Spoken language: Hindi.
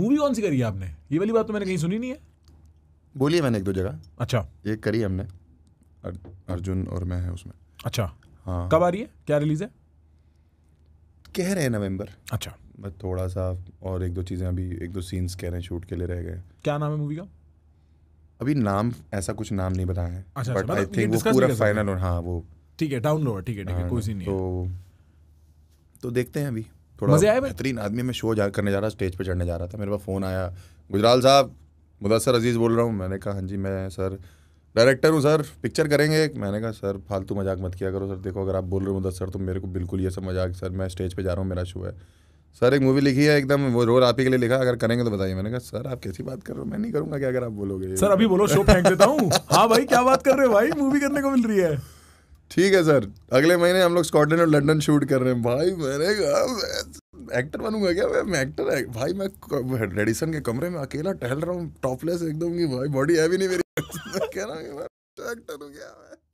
मूवी कौन सी करी है आपने ये वाली बात तो मैंने कहीं सुनी नहीं है बोली है मैंने एक दो जगह अच्छा एक करी हमने अर्जुन और मैं है उसमें अच्छा हाँ कब आ रही है क्या रिलीज है कह रहे हैं नवंबर अच्छा बस थोड़ा सा और एक दो चीज़ें अभी एक दो सीन्स कह रहे हैं शूट के लिए रह गए क्या नाम है मूवी का अभी नाम ऐसा कुछ नाम नहीं बताया है अच्छा, बट आई थिंक वो पूरा फाइनल और हाँ वो ठीक है डाउनलोड ठीक है ठीक है हाँ, कोई सीन नहीं तो-, तो देखते हैं अभी थोड़ा मज़ा बेहतरीन आदमी मैं शो जा करने जा रहा स्टेज पर चढ़ने जा रहा था मेरे पास फ़ोन आया गुजराल साहब मुदसर अजीज़ बोल रहा हूँ मैंने कहा हाँ जी मैं सर डायरेक्टर हूँ सर पिक्चर करेंगे मैंने कहा सर फालतू मजाक मत किया करो सर देखो अगर आप बोल रहे हो मुदसर तो मेरे को बिल्कुल ये सब मजाक सर मैं स्टेज पर जा रहा हूँ मेरा शो है सर एक मूवी लिखी है एकदम वो रोल आप ही के लिए लिखा अगर करेंगे तो बताइए मैंने कहा सर आप कैसी बात कर रहे हो मैं नहीं करूंगा क्या अगर आप बोलोगे सर अभी बोलो शो फेंक देता हूँ हाँ भाई क्या बात कर रहे हो भाई मूवी करने को मिल रही है ठीक है सर अगले महीने हम लोग स्कॉटलैंड और लंदन शूट कर रहे हैं भाई मैंने कहा एक्टर बनूंगा क्या मैं एक्टर है भाई मैं रेडिसन के कमरे में अकेला टहल रहा हूँ टॉपलेस एकदम की भाई बॉडी है भी नहीं मेरी कह रहा हूँ एक्टर हूँ क्या मैं